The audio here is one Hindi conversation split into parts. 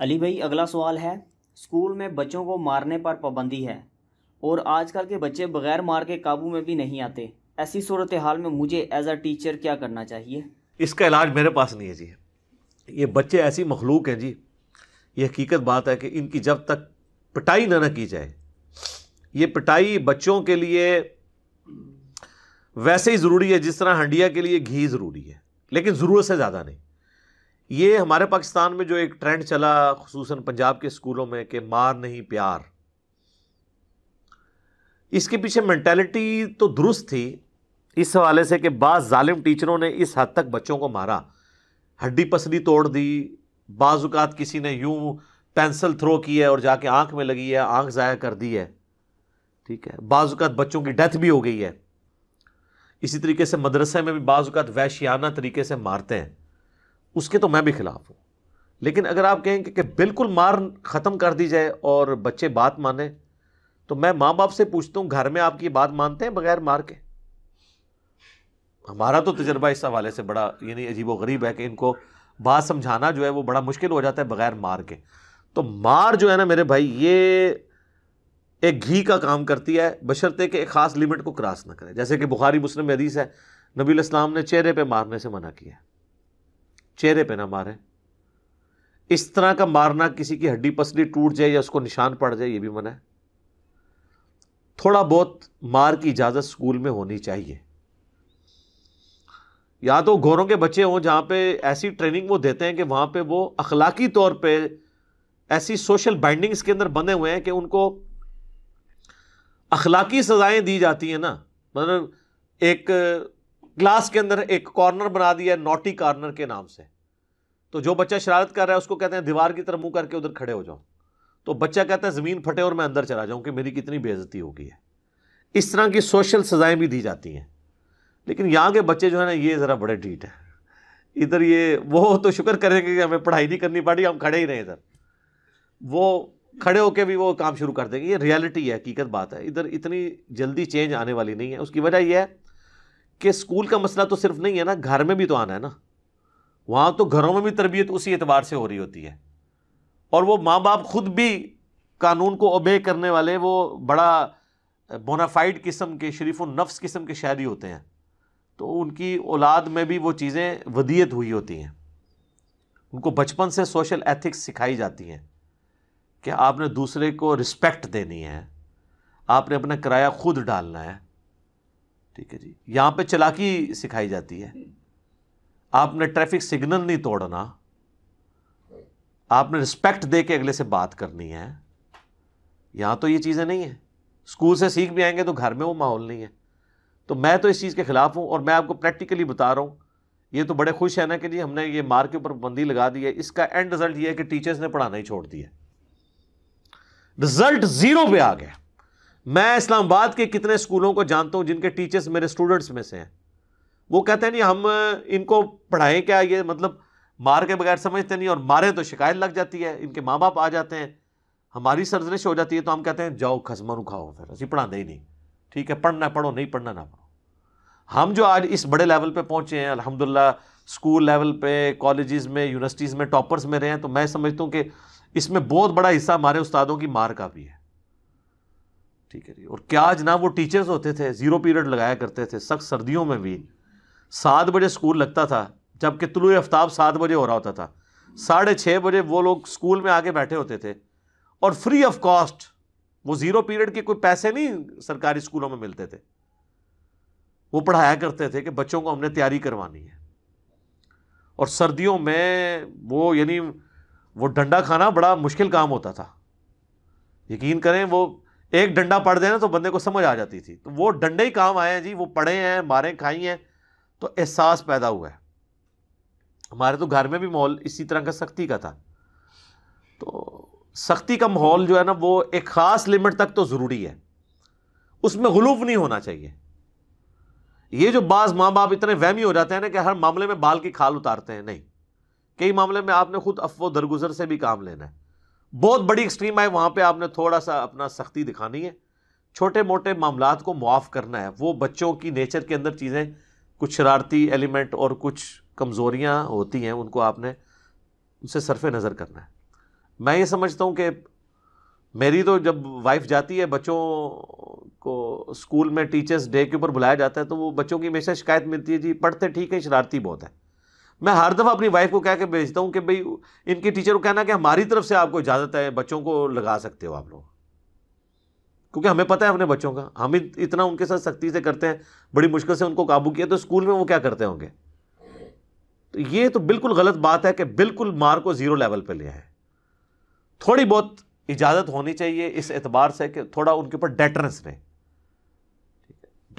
अली भाई अगला सवाल है स्कूल में बच्चों को मारने पर पाबंदी है और आजकल के बच्चे बगैर मार के काबू में भी नहीं आते ऐसी सूरत हाल में मुझे एज अ टीचर क्या करना चाहिए इसका इलाज मेरे पास नहीं है जी ये बच्चे ऐसी मखलूक हैं जी ये हकीकत बात है कि इनकी जब तक पिटाई ना ना की जाए ये पिटाई बच्चों के लिए वैसे ही ज़रूरी है जिस तरह हंडिया के लिए घी ज़रूरी है लेकिन ज़रूरत से ज़्यादा नहीं ये हमारे पाकिस्तान में जो एक ट्रेंड चला खसूस पंजाब के स्कूलों में कि मार नहीं प्यार इसके पीछे मैंटेलिटी तो दुरुस्त थी इस हवाले से कि बाज़ ालिम टीचरों ने इस हद तक बच्चों को मारा हड्डी पसली तोड़ दी बाज़ात किसी ने यूं पेंसिल थ्रो की है और जाके आंख में लगी है आंख ज़ाया कर दी है ठीक है बाज़ात बच्चों की डेथ भी हो गई है इसी तरीके से मदरसे में भी बाज़ात वैशियाना तरीके से मारते हैं उसके तो मैं भी खिलाफ हूँ लेकिन अगर आप कहेंगे कि बिल्कुल मार ख़त्म कर दी जाए और बच्चे बात माने तो मैं माँ बाप से पूछता हूँ घर में आपकी बात मानते हैं बगैर मार के हमारा तो तजर्बा इस हवाले से बड़ा यानी अजीब गरीब है कि इनको बात समझाना जो है वो बड़ा मुश्किल हो जाता है बगैर मार के तो मार जो है ना मेरे भाई ये एक घी का काम करती है बशर्ते कि एक ख़ास लिमिट को क्रॉस ना करें जैसे कि बुखारी मुस्लिम हदीस है नबी इस्लाम ने चेहरे पे मारने से मना किया है चेहरे पे ना मारें इस तरह का मारना किसी की हड्डी पसली टूट जाए या उसको निशान पड़ जाए ये भी मना है थोड़ा बहुत मार की इजाज़त स्कूल में होनी चाहिए या तो घोरों के बच्चे हों जहाँ पे ऐसी ट्रेनिंग वो देते हैं कि वहाँ पे वो अखलाकी तौर पे ऐसी सोशल बाइंडिंग्स के अंदर बने हुए हैं कि उनको अखलाकी सज़ाएं दी जाती हैं ना मतलब एक ग्लास के अंदर एक कॉर्नर बना दिया है नोटी कॉर्नर के नाम से तो जो बच्चा शरारत कर रहा है उसको कहते हैं दीवार की तरफ मुंह करके उधर खड़े हो जाओ तो बच्चा कहता है ज़मीन फटे और मैं अंदर चला जाऊं कि मेरी कितनी बेजती होगी है इस तरह की सोशल सजाएं भी दी जाती हैं लेकिन यहाँ के बच्चे जो है ना ये ज़रा बड़े ढीट है इधर ये वो तो शुक्र करेंगे कि हमें पढ़ाई नहीं करनी पड़ी हम खड़े ही रहे इधर वो खड़े होकर भी वो काम शुरू कर देंगे ये रियलिटी है हकीकत बात है इधर इतनी जल्दी चेंज आने वाली नहीं है उसकी वजह यह है कि स्कूल का मसला तो सिर्फ नहीं है ना घर में भी तो आना है ना वहाँ तो घरों में भी तरबियत उसी एतबार से हो रही होती है और वो माँ बाप खुद भी कानून को ओबे करने वाले वो बड़ा बोनाफाइड किस्म के शरीफ नफ्स किस्म के शहरी होते हैं तो उनकी औलाद में भी वो चीज़ें वदियत हुई होती हैं उनको बचपन से सोशल एथिक्स सिखाई जाती हैं कि आपने दूसरे को रिस्पेक्ट देनी है आपने अपना किराया खुद डालना है ठीक है जी यहाँ पे चलाकी सिखाई जाती है आपने ट्रैफिक सिग्नल नहीं तोड़ना आपने रिस्पेक्ट दे के अगले से बात करनी है यहाँ तो ये चीज़ें नहीं है स्कूल से सीख भी आएंगे तो घर में वो माहौल नहीं है तो मैं तो इस चीज़ के ख़िलाफ़ हूँ और मैं आपको प्रैक्टिकली बता रहा हूँ ये तो बड़े खुश हैं ना कि जी हमने ये मार के ऊपर बंदी लगा दी है इसका एंड रिजल्ट ये है कि टीचर्स ने पढ़ाना ही छोड़ दिया रिजल्ट ज़ीरो पे आ गया मैं इस्लामाबाद के कितने स्कूलों को जानता हूँ जिनके टीचर्स मेरे स्टूडेंट्स में से हैं वो कहते हैं नहीं हम इनको पढ़ाएं क्या ये मतलब मार के बगैर समझते नहीं और मारे तो शिकायत लग जाती है इनके माँ बाप आ जाते हैं हमारी सरजनिश हो जाती है तो हम कहते हैं जाओ खसमन खाओ फिर अभी पढ़ाते ही नहीं ठीक है पढ़ना पढ़ो नहीं पढ़ना ना पढ़ो हम जो आज इस बड़े लेवल पर पहुँचे हैं अलहमदिल्ला स्कूल लेवल पे कॉलेज़ में यूनिवर्सिटीज़ में टॉपर्स में रहे हैं तो मैं समझता हूँ कि इसमें बहुत बड़ा हिस्सा हमारे उस्तादों की मार का भी है ठीक है जी और क्या जनाब वो टीचर्स होते थे ज़ीरो पीरियड लगाया करते थे सख्त सर्दियों में भी सात बजे स्कूल लगता था जबकि तुलु आफ्ताब सात बजे हो रहा होता था साढ़े छः बजे वो लोग स्कूल में आके बैठे होते थे और फ्री ऑफ कॉस्ट वो ज़ीरो पीरियड के कोई पैसे नहीं सरकारी स्कूलों में मिलते थे वो पढ़ाया करते थे कि बच्चों को हमने तैयारी करवानी है और सर्दियों में वो यानी वो डंडा खाना बड़ा मुश्किल काम होता था यकीन करें वो एक डंडा पड़ देना तो बंदे को समझ आ जाती थी तो वो डंडे ही काम आए हैं जी वो पड़े हैं मारें खाई हैं तो एहसास पैदा हुआ है हमारे तो घर में भी माहौल इसी तरह का सख्ती का था तो सख्ती का माहौल जो है ना वो एक ख़ास लिमिट तक तो ज़रूरी है उसमें गलूफ नहीं होना चाहिए ये जो बाज़ माँ बाप इतने वहमी हो जाते हैं ना कि हर मामले में बाल की खाल उतारते हैं नहीं कई मामले में आपने खुद अफवा दरगुजर से भी काम लेना है बहुत बड़ी एक्सट्रीम आए वहाँ पे आपने थोड़ा सा अपना सख्ती दिखानी है छोटे मोटे मामला को मुआफ़ करना है वो बच्चों की नेचर के अंदर चीज़ें कुछ शरारती एलिमेंट और कुछ कमज़ोरियाँ होती हैं उनको आपने उनसे सरफ नज़र करना है मैं ये समझता हूँ कि मेरी तो जब वाइफ जाती है बच्चों को स्कूल में टीचर्स डे के ऊपर बुलाया जाता है तो वो बच्चों की हमेशा शिकायत मिलती है जी पढ़ते ठीक है शरारती बहुत है मैं हर दफ़ा अपनी वाइफ को कह के भेजता हूँ कि भाई इनके टीचर को कहना कि हमारी तरफ से आपको इजाज़त है बच्चों को लगा सकते हो आप लोग क्योंकि हमें पता है अपने बच्चों का हम इतना उनके साथ सख्ती से करते हैं बड़ी मुश्किल से उनको काबू किया तो स्कूल में वो क्या करते होंगे तो ये तो बिल्कुल गलत बात है कि बिल्कुल मार को ज़ीरो लेवल पर लिया है थोड़ी बहुत इजाज़त होनी चाहिए इस एतबार से कि थोड़ा उनके ऊपर डेटरेंस रहे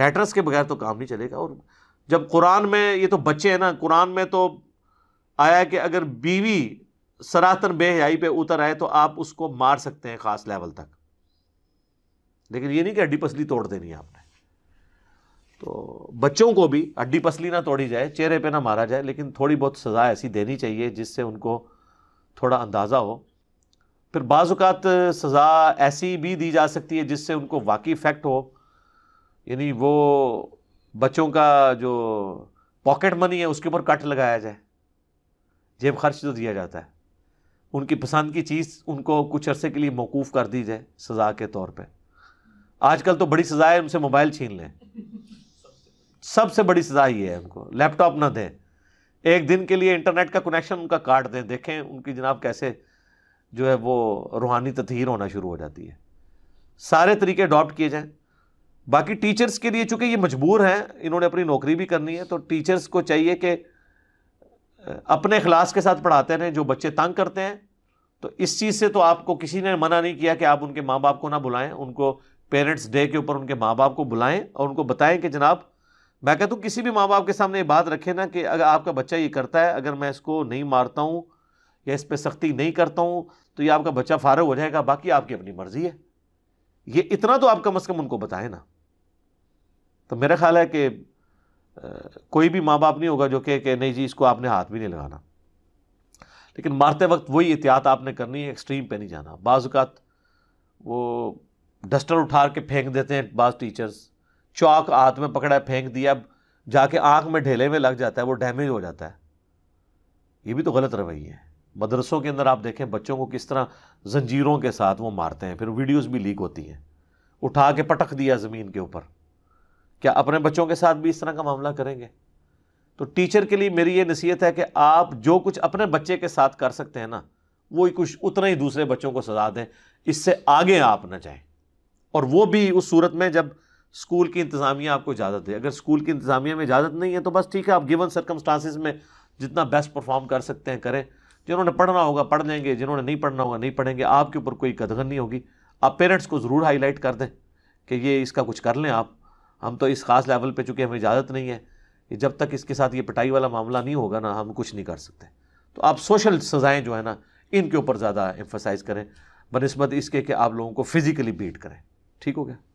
डेटरेंस के बगैर तो काम नहीं चलेगा और जब कुरान में ये तो बच्चे हैं ना कुरान में तो आया कि अगर बीवी सरातन बेहयाई पे उतर आए तो आप उसको मार सकते हैं ख़ास लेवल तक लेकिन ये नहीं कि हड्डी पसली तोड़ देनी आपने तो बच्चों को भी हड्डी पसली ना तोड़ी जाए चेहरे पे ना मारा जाए लेकिन थोड़ी बहुत सज़ा ऐसी देनी चाहिए जिससे उनको थोड़ा अंदाज़ा हो फिर बाज़ात सज़ा ऐसी भी दी जा सकती है जिससे उनको वाकई फैक्ट हो यानी वो बच्चों का जो पॉकेट मनी है उसके ऊपर कट लगाया जाए जेब खर्च तो दिया जाता है उनकी पसंद की चीज़ उनको कुछ अरसे के लिए मौकूफ़ कर दी जाए सज़ा के तौर पे आजकल तो बड़ी सज़ा है उनसे मोबाइल छीन लें सबसे बड़ी सज़ा ये है उनको लैपटॉप ना दें एक दिन के लिए इंटरनेट का कनेक्शन उनका काट दें देखें उनकी जनाब कैसे जो है वो रूहानी तथहर होना शुरू हो जाती है सारे तरीके अडॉप्ट किए जाएँ बाकी टीचर्स के लिए चूंकि ये मजबूर हैं इन्होंने अपनी नौकरी भी करनी है तो टीचर्स को चाहिए कि अपने खलास के साथ पढ़ाते रहें जो बच्चे तंग करते हैं तो इस चीज़ से तो आपको किसी ने मना नहीं किया कि आप उनके माँ बाप को ना बुलाएं उनको पेरेंट्स डे के ऊपर उनके माँ बाप को बुलाएं और उनको बताएं कि जनाब मैं कहता हूँ किसी भी माँ बाप के सामने ये बात रखें ना कि अगर आपका बच्चा ये करता है अगर मैं इसको नहीं मारता हूँ या इस पर सख्ती नहीं करता हूँ तो ये आपका बच्चा फारग हो जाएगा बाकी आपकी अपनी मर्ज़ी है ये इतना तो आप कम अज़ कम उनको बताएं ना तो मेरा ख्याल है कि कोई भी माँ बाप नहीं होगा जो कि नहीं जी इसको आपने हाथ भी नहीं लगाना लेकिन मारते वक्त वही एहतियात आपने करनी है एक्सट्रीम पे नहीं जाना बाज़ात वो डस्टर उठा के फेंक देते हैं बाज़ टीचर्स चौक हाथ में पकड़ा फेंक दिया अब जाके आँख में ढेले में लग जाता है वो डैमेज हो जाता है ये भी तो गलत रवैया है मदरसों के अंदर आप देखें बच्चों को किस तरह जंजीरों के साथ वो मारते हैं फिर वीडियोस भी लीक होती हैं उठा के पटक दिया ज़मीन के ऊपर क्या अपने बच्चों के साथ भी इस तरह का मामला करेंगे तो टीचर के लिए मेरी ये नसीहत है कि आप जो कुछ अपने बच्चे के साथ कर सकते हैं ना वो ही कुछ उतना ही दूसरे बच्चों को सजा दें इससे आगे आप ना जाएं और वो भी उस सूरत में जब स्कूल की इंतज़ामिया आपको इजाज़त दे अगर स्कूल की इंतज़ामिया में इजाज़त नहीं है तो बस ठीक है आप गिवन सर्कमस्टांसिस में जितना बेस्ट परफॉर्म कर सकते हैं करें जिन्होंने पढ़ना होगा पढ़ लेंगे जिन्होंने नहीं पढ़ना होगा नहीं पढ़ेंगे आपके ऊपर कोई कदगन नहीं होगी आप पेरेंट्स को ज़रूर हाईलाइट कर दें कि ये इसका कुछ कर लें आप हम तो इस ख़ास लेवल पे चूँकि हमें इजाज़त नहीं है कि जब तक इसके साथ ये पिटाई वाला मामला नहीं होगा ना हम कुछ नहीं कर सकते तो आप सोशल सज़ाएँ जो है ना इनके ऊपर ज़्यादा एम्फोसाइज़ करें बनस्बत इसके कि आप लोगों को फ़िज़िकली बीट करें ठीक हो गया